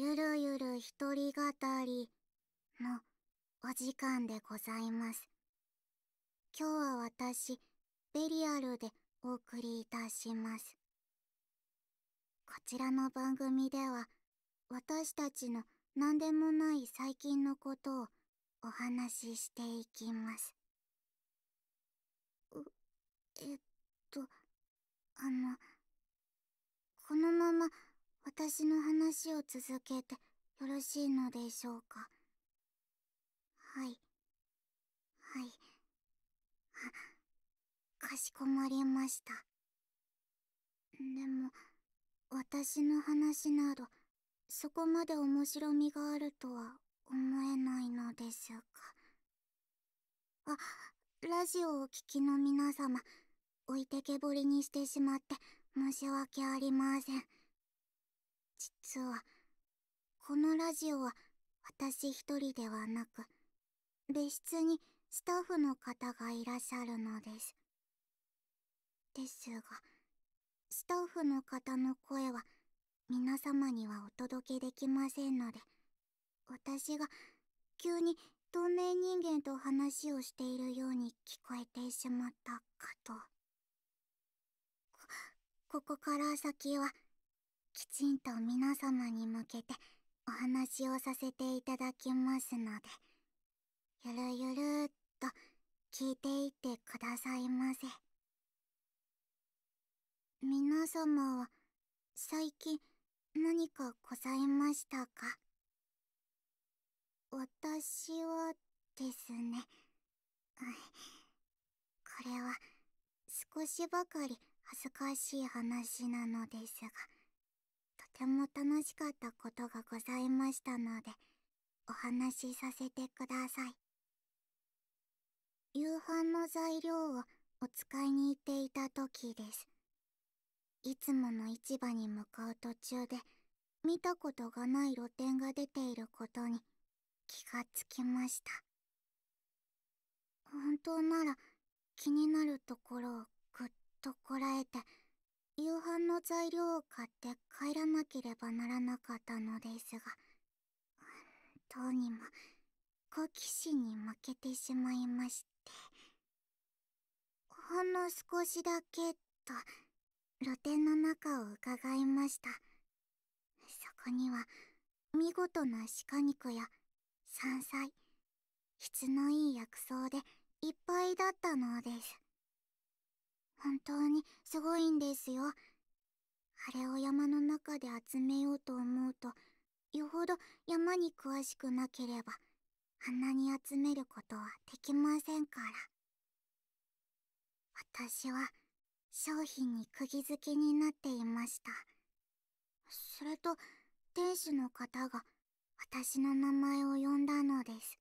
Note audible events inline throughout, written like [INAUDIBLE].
ゆるゆる一人語りのお時間でございます。今日は私、ベリアルでお送りいたします。こちらの番組では、私たちの何でもない最近のことをお話ししていきます。う、えっと、あの、このまま私の話を続けてよろしいのでしょうかはい。はい。かしこまりました。でも、私の話など、そこまで面白みがあるとは思えないのですが。あ、ラジオをお聴きの皆様、置いてけぼりにしてしまって申し訳ありません。実は、このラジオは私一人ではなく、別室にスタッフの方がいらっしゃるのです。ですが、スタッフの方の声は皆様にはお届けできませんので、私が急に透明人間と話をしているように聞こえてしまったかと。こ、ここから先はきちんと皆様に向けてお話をさせていただきますのでゆるゆるっと聞いていってくださいませ皆様は最近何かございましたか私はですね、これは少しばかり恥ずかしい話なのですが、ても楽しかったことがございましたので、お話しさせてください。夕飯の材料をお使いに行っていた時です。いつもの市場に向かう途中で、見たことがない露店が出ていることに気がつきました。本当なら気になるところをぐっとこらえて、夕飯の材料を買って帰らなければならなかったのですが、どうにも好奇心に負けてしまいまして。ほんの少しだけと露店の中を伺いました。そこには見事な鹿肉や山菜、質のいい薬草でいっぱいだったのです。本当にすごいんですよ。あれを山の中で集めようと思うと、よほど山に詳しくなければ、あんなに集めることはできませんから。私は商品に釘付けになっていました。すると、店主の方が私の名前を呼んだのです。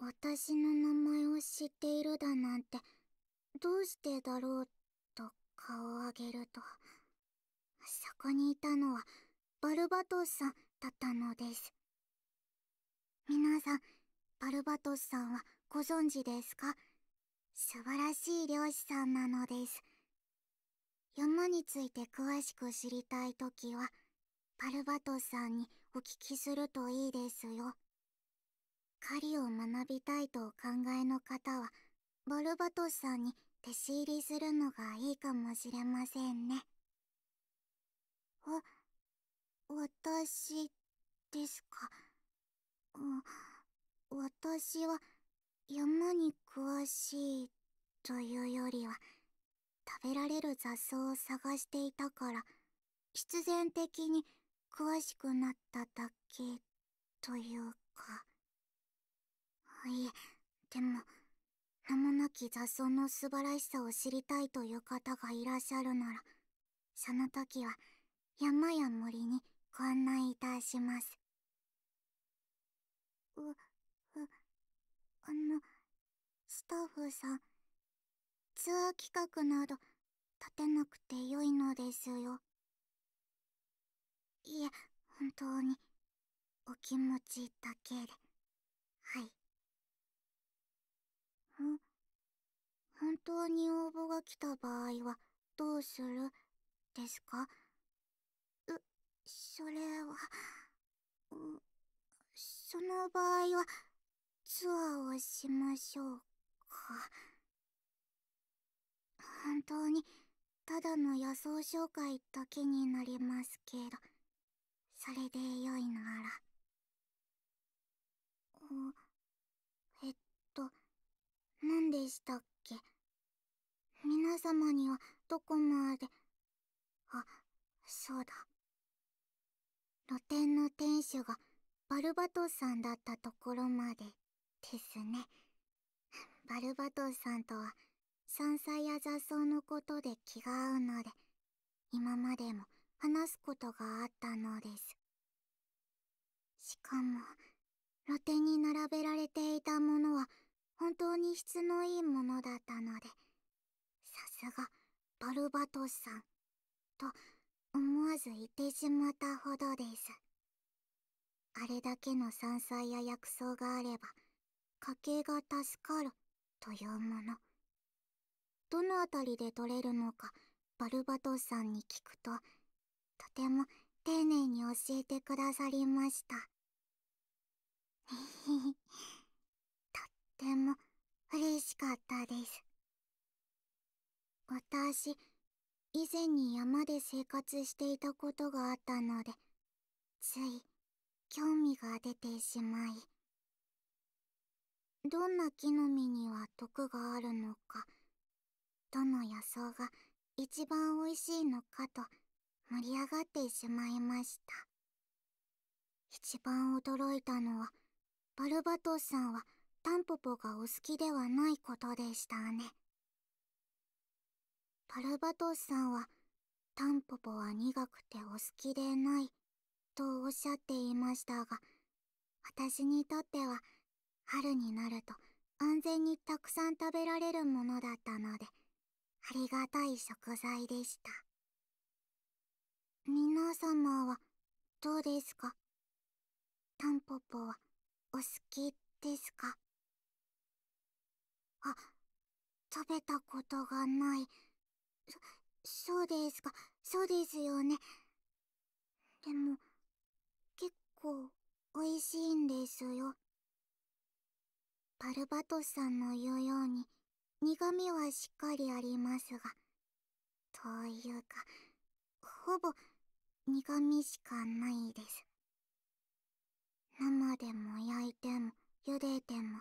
私の名前を知っているだなんて、どうしてだろうと顔を上げると、そこにいたのはバルバトスさんだったのです。皆さん、バルバトスさんはご存知ですか素晴らしい漁師さんなのです。山について詳しく知りたいときは、バルバトスさんにお聞きするといいですよ。狩りを学びたいとお考えの方は、バルバトスさんに弟子入りするのがいいかもしれませんね。あ、私ですか。私は山に詳しいというよりは、食べられる雑草を探していたから、必然的に詳しくなっただけというか。はいでも、名もなき雑草の素晴らしさを知りたいという方がいらっしゃるなら、その時は山や森にご案内いたします。う、う、あの、スタッフさん、ツアー企画など立てなくてよいのですよ。いえ、本当に、お気持ちだけで。本当に応募が来た場合はどうするですかう、それは、う、その場合はツアーをしましょうか。本当にただの野草紹介だけになりますけど、それで良いなら。お、えっと、何でしたっ皆様にはどこまで、あ、そうだ。露店の店主がバルバトスさんだったところまでですね。バルバトスさんとは山菜や雑草のことで気が合うので、今までも話すことがあったのです。しかも、露店に並べられていたものは本当に質のいいものだったので、ですが、バルバトスさん、と思わず言ってしまったほどです。あれだけの山菜や薬草があれば、家計が助かるというもの。どのあたりで取れるのか、バルバトスさんに聞くと、とても丁寧に教えてくださりました。[LAUGHS] とっても嬉しかったです。私、以前に山で生活していたことがあったので、つい、興味が出てしまい。どんな木の実には毒があるのか、どの野草が一番美味しいのかと盛り上がってしまいました。一番驚いたのは、バルバトスさんはタンポポがお好きではないことでしたね。ルバトスさんは、タンポポは苦くてお好きでない、とおっしゃっていましたが、私にとっては、春になると安全にたくさん食べられるものだったので、ありがたい食材でした。皆様は、どうですかタンポポは、お好きですかあ、食べたことがない。そ、そうですか、そうですよね。でも、結構、美味しいんですよ。パルバトスさんの言うように、苦味はしっかりありますが、というか、ほぼ、苦味しかないです。生でも焼いても、茹でても、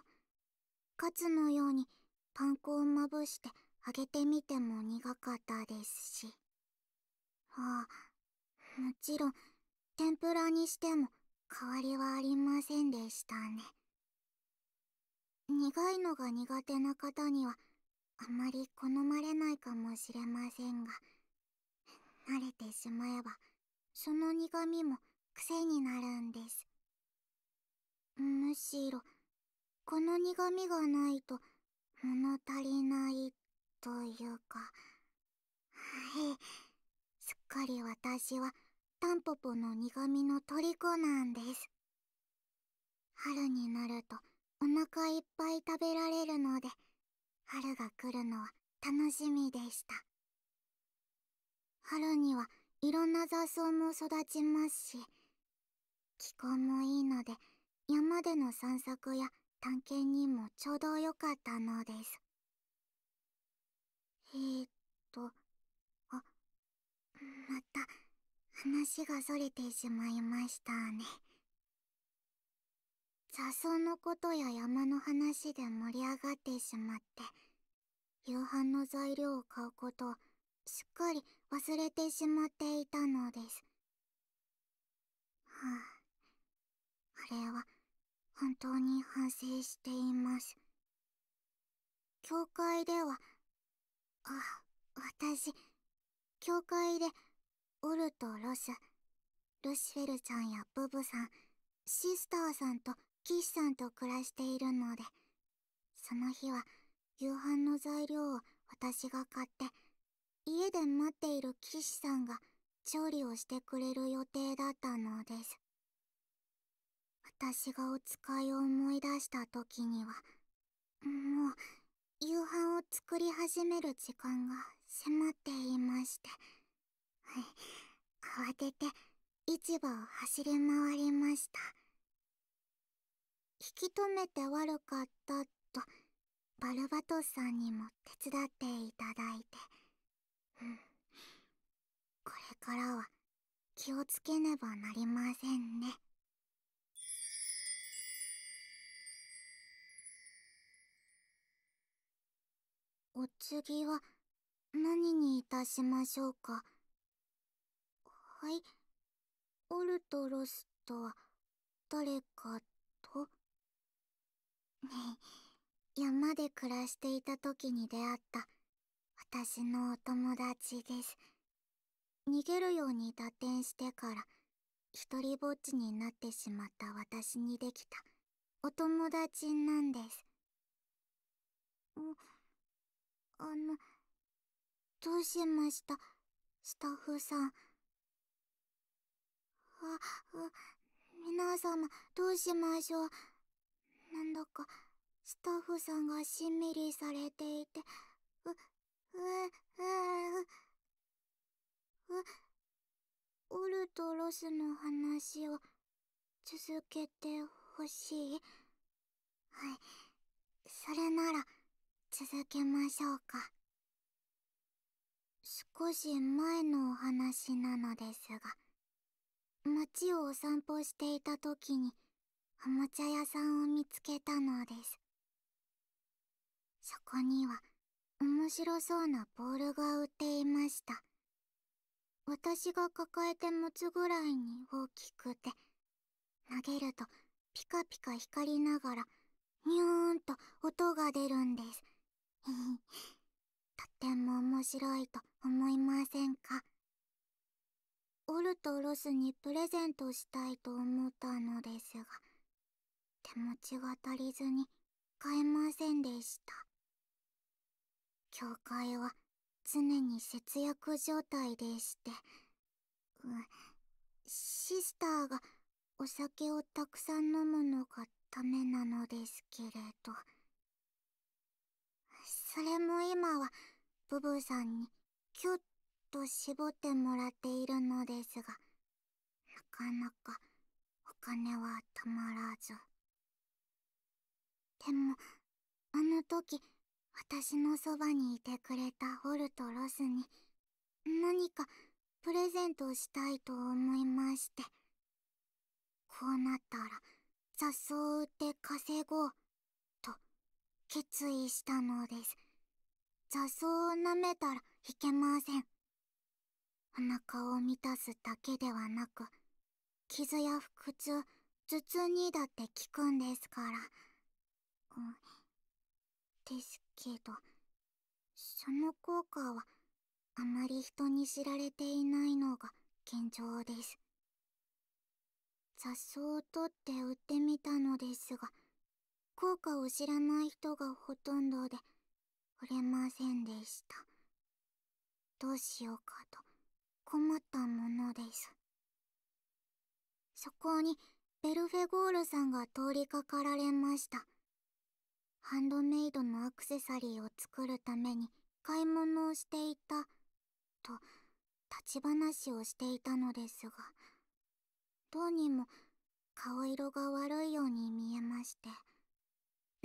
カツのようにパン粉をまぶしてあげてみても苦かったですし。ああ、もちろん、天ぷらにしても変わりはありませんでしたね。苦いのが苦手な方には、あまり好まれないかもしれませんが、慣れてしまえば、その苦味も癖になるんです。むしろ、この苦味がないと物足りないというか、はい、すっかり私はタンポポの苦味の虜なんです。春になるとお腹いっぱい食べられるので、春が来るのは楽しみでした。春にはいろんな雑草も育ちますし、気候もいいので山での散策や探検にもちょうど良かったのです。えー、っと、あ、また、話がそれてしまいましたね。雑草のことや山の話で盛り上がってしまって、夕飯の材料を買うことをすっかり忘れてしまっていたのです。はあ、あれは本当に反省しています。教会ではあ、私、教会で、オルとロス、ルシフェルちゃんやブブさん、シスターさんとキッシさんと暮らしているので、その日は夕飯の材料を私が買って、家で待っているキッシさんが調理をしてくれる予定だったのです。私がお使いを思い出した時には、もう、夕飯を作り始める時間が迫っていまして、はい、慌てて市場を走り回りました。引き止めて悪かったと、バルバトスさんにも手伝っていただいて、うん。これからは気をつけねばなりませんね。お次は何にいたしましょうか。はい。オルトロスとは誰かとねえ、山で暮らしていた時に出会った私のお友達です。逃げるように打点してから一人ぼっちになってしまった私にできたお友達なんです。あの、どうしました、スタッフさん。あ、あ、皆様、どうしましょう。なんだか、スタッフさんがしんみりされていて、う、う、う、う、う、オルとロスの話を続けてほしい。はい。それなら、続けましょうか。少し前のお話なのですが、街をお散歩していた時に、おもちゃ屋さんを見つけたのです。そこには、面白そうなボールが売っていました。私が抱えて持つぐらいに大きくて、投げるとピカピカ光りながら、ニューンと音が出るんです。とても面白いと思いませんかオルとロスにプレゼントしたいと思ったのですが、手持ちが足りずに買えませんでした。教会は常に節約状態でして、うん、シスターがお酒をたくさん飲むのがダメなのですけど、それも今は、ブブさんに、キュッと絞ってもらっているのですが、なかなか、お金はたまらず。でも、あの時、私のそばにいてくれたホルとロスに、何かプレゼントをしたいと思いまして。こうなったら、雑草を売って稼ごう、と決意したのです。雑草を舐めたらいけません。お腹を満たすだけではなく、傷や腹痛、頭痛にだって効くんですから。うん、ですけど、その効果はあまり人に知られていないのが現状です。雑草を取って売ってみたのですが、効果を知らない人がほとんどで、売れませんでした。どうしようかと困ったものです。そこにベルフェゴールさんが通りかかられました。ハンドメイドのアクセサリーを作るために買い物をしていた、と、立ち話をしていたのですが、どうにも顔色が悪いように見えまして、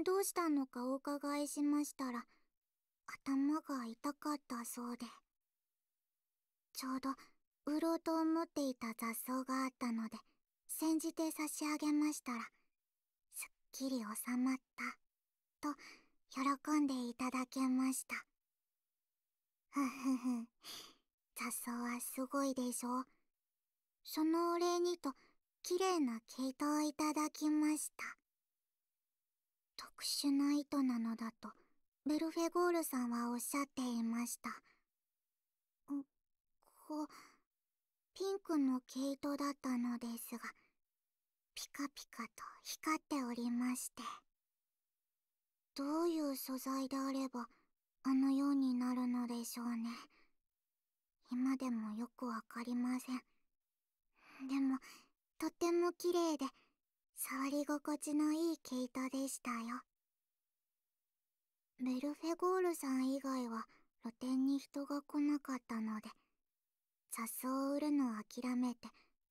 どうしたのかお伺いしましたら、頭が痛かったそうでちょうど売ろうと思っていた雑草があったので煎じて差し上げましたらすっきり収まったと喜んでいただけましたふふふ雑草はすごいでしょうそのお礼にと綺麗な毛糸をいただきました特殊な糸なのだとベルフェゴールさんはおっしゃっていました。こう、ピンクの毛糸だったのですが、ピカピカと光っておりまして。どういう素材であれば、あのようになるのでしょうね。今でもよくわかりません。でも、とても綺麗で、触り心地のいい毛糸でしたよ。ベルフェゴールさん以外は露店に人が来なかったので、雑草を売るのを諦めて、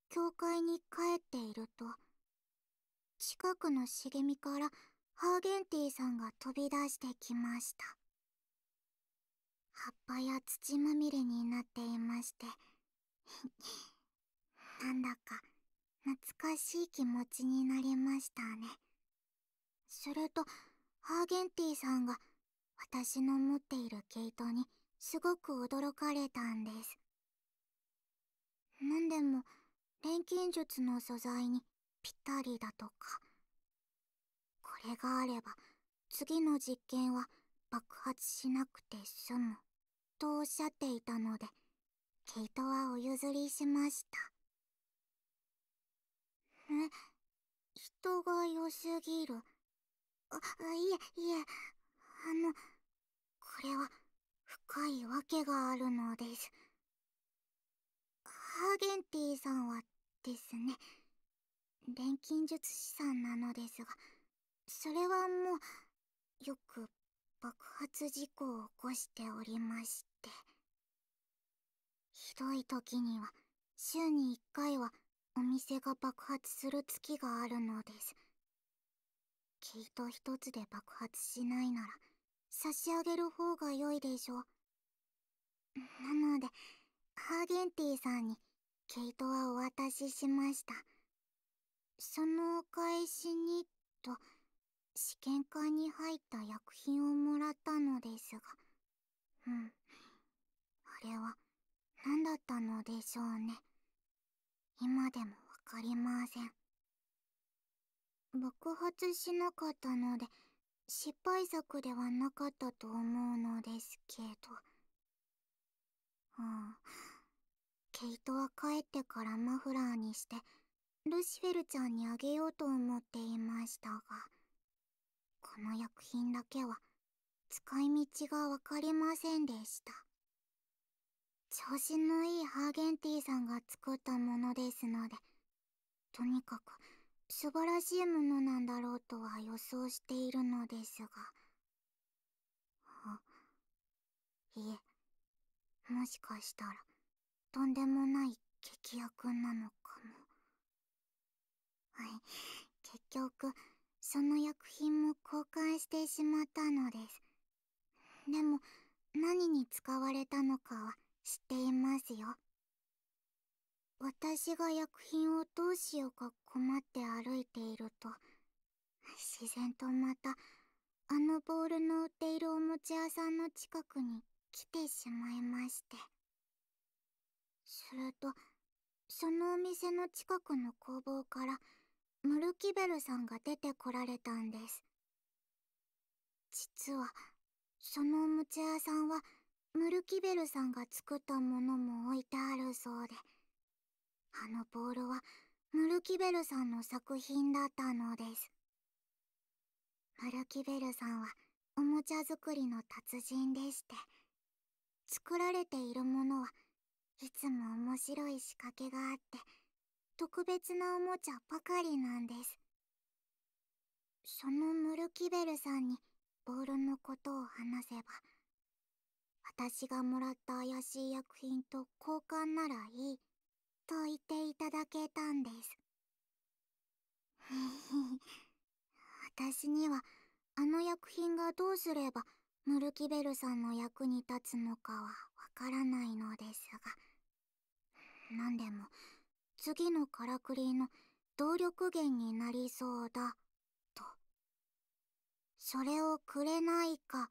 教会に帰っていると、近くの茂みからハーゲンティさんが飛び出してきました。葉っぱや土まみれになっていまして、[LAUGHS] なんだか懐かしい気持ちになりましたね。すると、ハーゲンティさんが私の持っている毛糸にすごく驚かれたんです。何でも錬金術の素材にぴったりだとか。これがあれば次の実験は爆発しなくて済むとおっしゃっていたので、毛糸はお譲りしました。え、人が良すぎる。あ、いえ、いえ、あの、それは深いわけがあるのですハーゲンティさんはですね錬金術師さんなのですがそれはもうよく爆発事故を起こしておりましてひどい時には週に1回はお店が爆発する月があるのです毛糸一つで爆発しないなら差し上げる方が良いでしょう。なので、ハーゲンティさんに毛糸はお渡ししました。そのお返しに、と、試験管に入った薬品をもらったのですが、うん。あれは、何だったのでしょうね。今でもわかりません。爆発しなかったので、失敗作ではなかったと思うのですけど。あん。ケイトは帰ってからマフラーにして、ルシフェルちゃんにあげようと思っていましたが、この薬品だけは使い道がわかりませんでした。調子のいいハーゲンティーさんが作ったものですので、とにかく素晴らしいものなんだろうとは予想しているのですが。あ、いえ、もしかしたら、とんでもない劇薬なのかも。はい、結局、その薬品も交換してしまったのです。でも、何に使われたのかは知っていますよ。私が薬品をどうしようか困って歩いていると、自然とまた、あのボールの売っているおもちゃ屋さんの近くに来てしまいまして。すると、そのお店の近くの工房から、ムルキベルさんが出てこられたんです。実は、そのおもちゃ屋さんは、ムルキベルさんが作ったものも置いてあるそうで、あのボールはムルキベルさんの作品だったのです。ムルキベルさんはおもちゃ作りの達人でして、作られているものはいつも面白い仕掛けがあって、特別なおもちゃばかりなんです。そのムルキベルさんにボールのことを話せば、私がもらった怪しい薬品と交換ならいいとっていただけたんです。[LAUGHS] 私にはあの薬品がどうすればムルキベルさんの役に立つのかはわからないのですが、なんでも次のカラクリの動力源になりそうだ、と。それをくれないか、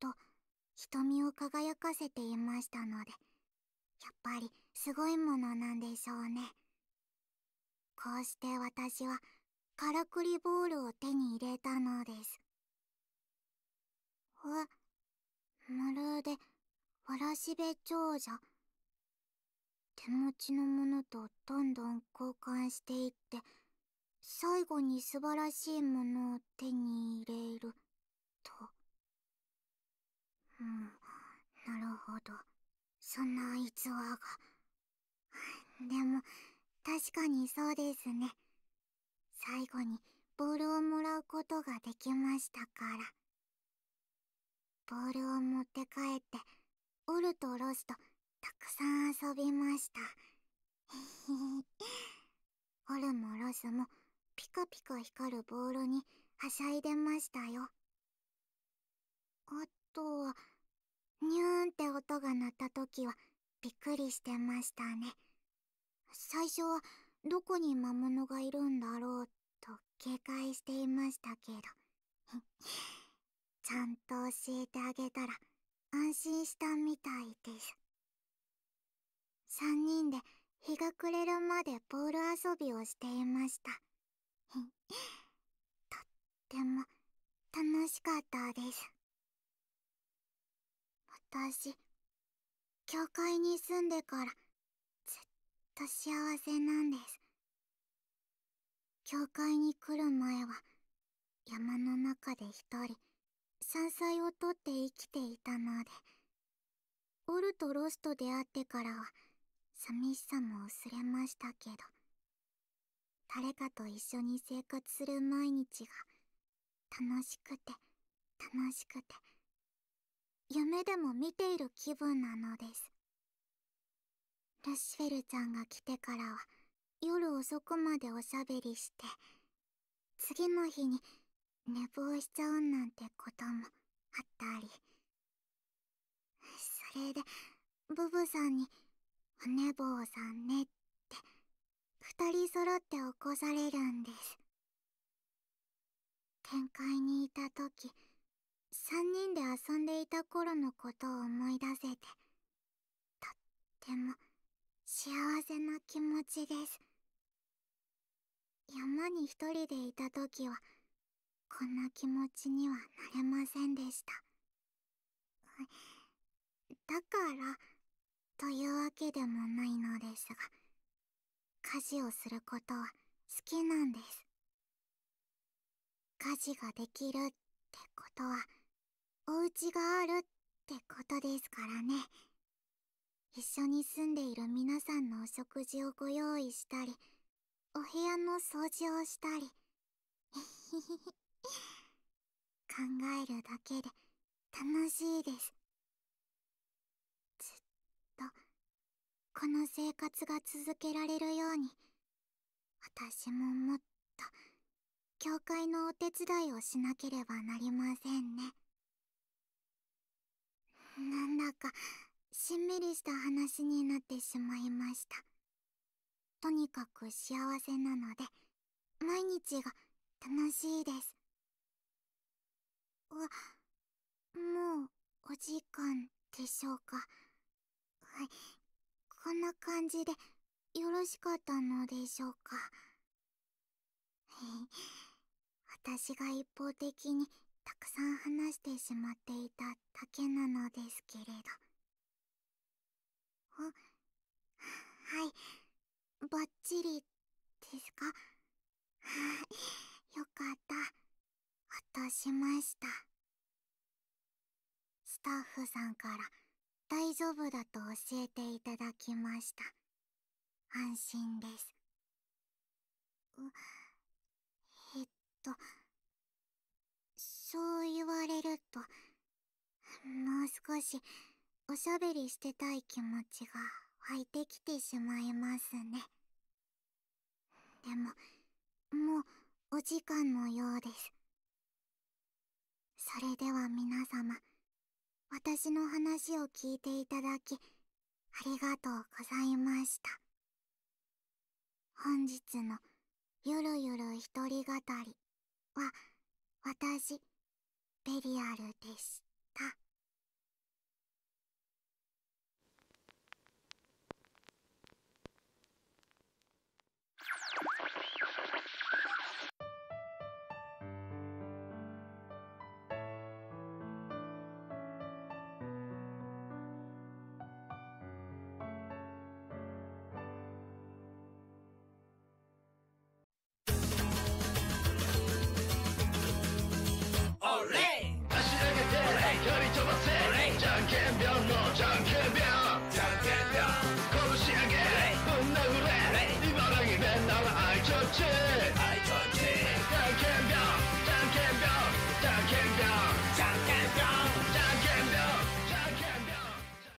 と瞳を輝かせていましたので、やっぱりすごいものなんでしょうね。こうして私はからくりボールを手に入れたのです。わ、まるでわらしべ長者。手持ちのものとどんどん交換していって、最後に素晴らしいものを手に入れると。うん、なるほど。そんな逸話が。でも、確かにそうですね。最後にボールをもらうことができましたから。ボールを持って帰って、オルとロスとたくさん遊びました。オ [LAUGHS] ルもロスもピカピカ光るボールにはしゃいでましたよ。あとは、ニューンって音が鳴った時はびっくりしてましたね。最初はどこに魔物がいるんだろうと警戒していましたけど [LAUGHS] ちゃんと教えてあげたら安心したみたいです。3人で日が暮れるまでボール遊びをしていました。[LAUGHS] とっても楽しかったです。私、教会に住んでからと幸せなんです。教会に来る前は、山の中で一人、山菜をとって生きていたので、オルとロスと出会ってからは、寂しさも薄れましたけど、誰かと一緒に生活する毎日が、楽しくて、楽しくて、夢でも見ている気分なのです。ラッシュフェルちゃんが来てからは夜遅くまでおしゃべりして次の日に寝坊しちゃうなんてこともあったりそれでブブさんに「お寝坊さんね」って二人揃って起こされるんです展開にいた時三人で遊んでいた頃のことを思い出せてとっても幸せな気持ちです山に一人でいた時はこんな気持ちにはなれませんでしただからというわけでもないのですが家事をすることは好きなんです家事ができるってことはお家があるってことですからね。一緒に住んでいる皆さんのお食事をご用意したりお部屋の掃除をしたり [LAUGHS] 考えるだけで楽しいですずっとこの生活が続けられるように私ももっと教会のお手伝いをしなければなりませんねなんだかしんみりした話になってしまいました。とにかく幸せなので、毎日が楽しいです。わ、もうお時間でしょうか。はい、こんな感じでよろしかったのでしょうか。私が一方的にたくさん話してしまっていただけなのですけれど。はい、ばっちりですかはい、[LAUGHS] よかった。落としました。スタッフさんから大丈夫だと教えていただきました。安心です。う、えっと、そう言われると、もう少し、おしゃべりしてたい気持ちが湧いてきてしまいますね。でも、もうお時間のようです。それでは皆様、私の話を聞いていただき、ありがとうございました。本日のゆるゆる一人語りは、私、ベリアルでした。